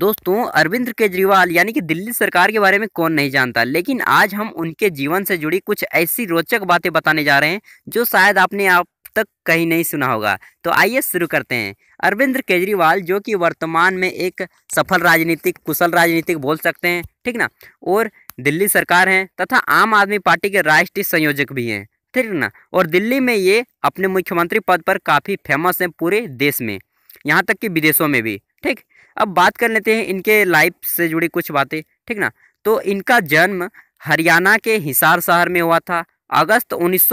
दोस्तों अरविंद केजरीवाल यानी कि दिल्ली सरकार के बारे में कौन नहीं जानता लेकिन आज हम उनके जीवन से जुड़ी कुछ ऐसी रोचक बातें बताने जा रहे हैं जो शायद आपने आप तक कहीं नहीं सुना होगा तो आइए शुरू करते हैं अरविंद केजरीवाल जो कि वर्तमान में एक सफल राजनीतिक कुशल राजनीतिक बोल सकते हैं ठीक ना और दिल्ली सरकार हैं तथा आम आदमी पार्टी के राष्ट्रीय संयोजक भी हैं ठीक ना और दिल्ली में ये अपने मुख्यमंत्री पद पर काफ़ी फेमस हैं पूरे देश में यहाँ तक कि विदेशों में भी ठीक अब बात कर लेते हैं इनके लाइफ से जुड़ी कुछ बातें ठीक ना तो इनका जन्म हरियाणा के हिसार शहर में हुआ था अगस्त उन्नीस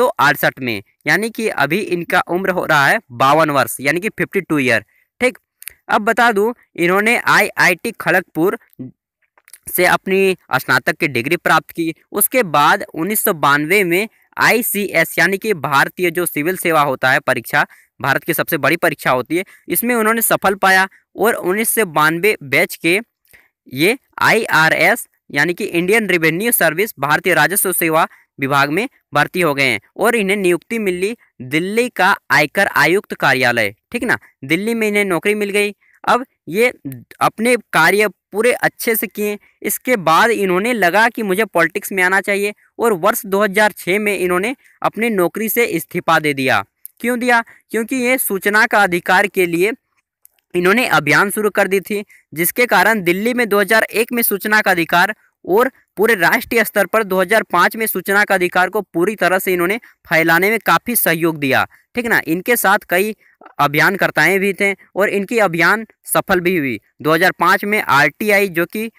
में यानी कि अभी इनका उम्र हो रहा है बावन वर्ष यानी कि 52 ईयर ठीक अब बता दूं इन्होंने आईआईटी खड़गपुर से अपनी स्नातक की डिग्री प्राप्त की उसके बाद उन्नीस में आईसीएस यानी कि भारतीय जो सिविल सेवा होता है परीक्षा भारत की सबसे बड़ी परीक्षा होती है इसमें उन्होंने सफल पाया और उन्नीस बैच के ये आईआरएस यानी कि इंडियन रेवेन्यू सर्विस भारतीय राजस्व सेवा विभाग में भर्ती हो गए हैं और इन्हें नियुक्ति मिली दिल्ली का आयकर आयुक्त कार्यालय ठीक ना दिल्ली में इन्हें नौकरी मिल गई अब ये अपने कार्य पूरे अच्छे से किए इसके बाद इन्होंने लगा कि मुझे पॉलिटिक्स में आना चाहिए और वर्ष 2006 में इन्होंने अपनी नौकरी से इस्तीफा दे दिया क्यों दिया क्योंकि ये सूचना का अधिकार के लिए इन्होंने अभियान शुरू कर दी थी जिसके कारण दिल्ली में 2001 में सूचना का अधिकार और पूरे राष्ट्रीय स्तर पर 2005 में सूचना का अधिकार को पूरी तरह से इन्होंने फैलाने में काफ़ी सहयोग दिया ठीक ना इनके साथ कई अभियानकर्ताएँ भी थे और इनकी अभियान सफल भी हुई 2005 में आरटीआई जो कि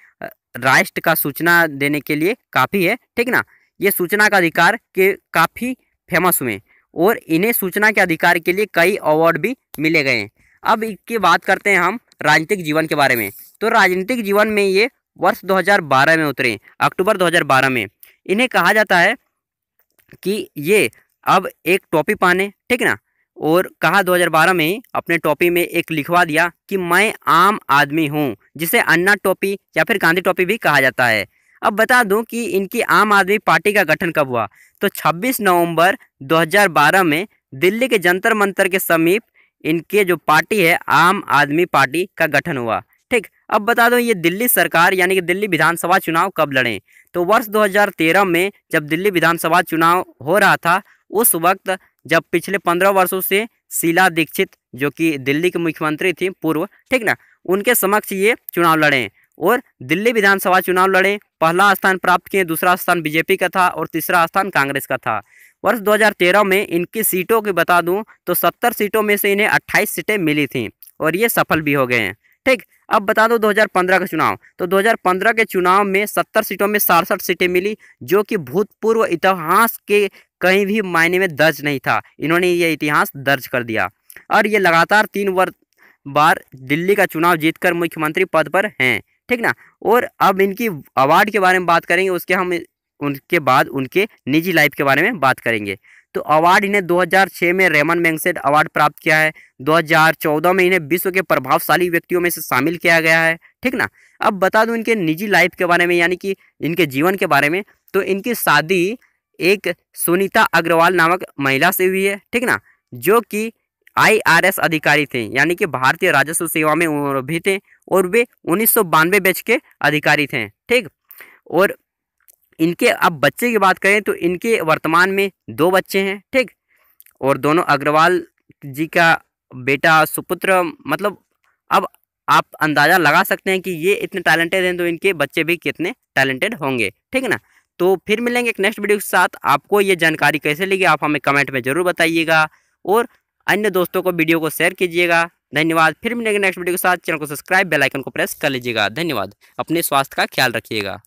राष्ट्र का सूचना देने के लिए काफ़ी है ठीक ना ये सूचना का अधिकार के काफ़ी फेमस हुए और इन्हें सूचना के अधिकार के लिए कई अवार्ड भी मिले गए अब इसकी बात करते हैं हम राजनीतिक जीवन के बारे में तो राजनीतिक जीवन में ये वर्ष 2012 में उतरे अक्टूबर 2012 में इन्हें कहा जाता है कि ये अब एक टॉपी पाने ठीक ना और कहा 2012 में अपने टॉपी में एक लिखवा दिया कि मैं आम आदमी हूँ जिसे अन्ना टॉपी या फिर गांधी टॉपी भी कहा जाता है अब बता दूं कि इनकी आम आदमी पार्टी का गठन कब हुआ तो 26 नवंबर 2012 में दिल्ली के जंतर मंतर के समीप इनके जो पार्टी है आम आदमी पार्टी का गठन हुआ ठीक अब बता दो ये दिल्ली सरकार यानी कि दिल्ली विधानसभा चुनाव कब लड़े तो वर्ष 2013 में जब दिल्ली विधानसभा चुनाव हो रहा था उस वक्त जब पिछले पंद्रह वर्षों से शीला दीक्षित जो कि दिल्ली की मुख्यमंत्री थी पूर्व ठीक ना उनके समक्ष ये चुनाव लड़े और दिल्ली विधानसभा चुनाव लड़े पहला स्थान प्राप्त किए दूसरा स्थान बीजेपी का था और तीसरा स्थान कांग्रेस का था वर्ष 2013 में इनकी सीटों की बता दूं तो 70 सीटों में से इन्हें 28 सीटें मिली थीं और ये सफल भी हो गए हैं ठीक अब बता दो 2015 का चुनाव तो 2015 के चुनाव में 70 सीटों में सड़सठ सीटें मिली जो कि भूतपूर्व इतिहास के कहीं भी मायने में दर्ज नहीं था इन्होंने ये इतिहास दर्ज कर दिया और ये लगातार तीन वर्ष बार दिल्ली का चुनाव जीतकर मुख्यमंत्री पद पर हैं ठीक ना और अब इनकी अवार्ड के बारे में बात करेंगे उसके हम उनके बाद उनके निजी लाइफ के बारे में बात करेंगे तो अवार्ड इन्हें 2006 में रेमन मैंगसेड अवार्ड प्राप्त किया है 2014 में इन्हें विश्व के प्रभावशाली व्यक्तियों में से शामिल किया गया है ठीक ना अब बता दूं इनके निजी लाइफ के बारे में यानी कि इनके जीवन के बारे में तो इनकी शादी एक सुनीता अग्रवाल नामक महिला से हुई है ठीक ना जो कि आई अधिकारी थे यानी कि भारतीय राजस्व सेवा में भी थे और वे उन्नीस सौ बैच के अधिकारी थे ठीक और इनके अब बच्चे की बात करें तो इनके वर्तमान में दो बच्चे हैं ठीक और दोनों अग्रवाल जी का बेटा सुपुत्र मतलब अब आप अंदाज़ा लगा सकते हैं कि ये इतने टैलेंटेड हैं तो इनके बच्चे भी कितने टैलेंटेड होंगे ठीक है ना तो फिर मिलेंगे एक नेक्स्ट वीडियो के साथ आपको ये जानकारी कैसे लगी आप हमें कमेंट में ज़रूर बताइएगा और अन्य दोस्तों को वीडियो को शेयर कीजिएगा धन्यवाद फिर मिलेंगे नेक्स्ट वीडियो के साथ चैनल को सब्सक्राइब बेलाइकन को प्रेस कर लीजिएगा धन्यवाद अपने स्वास्थ्य का ख्याल रखिएगा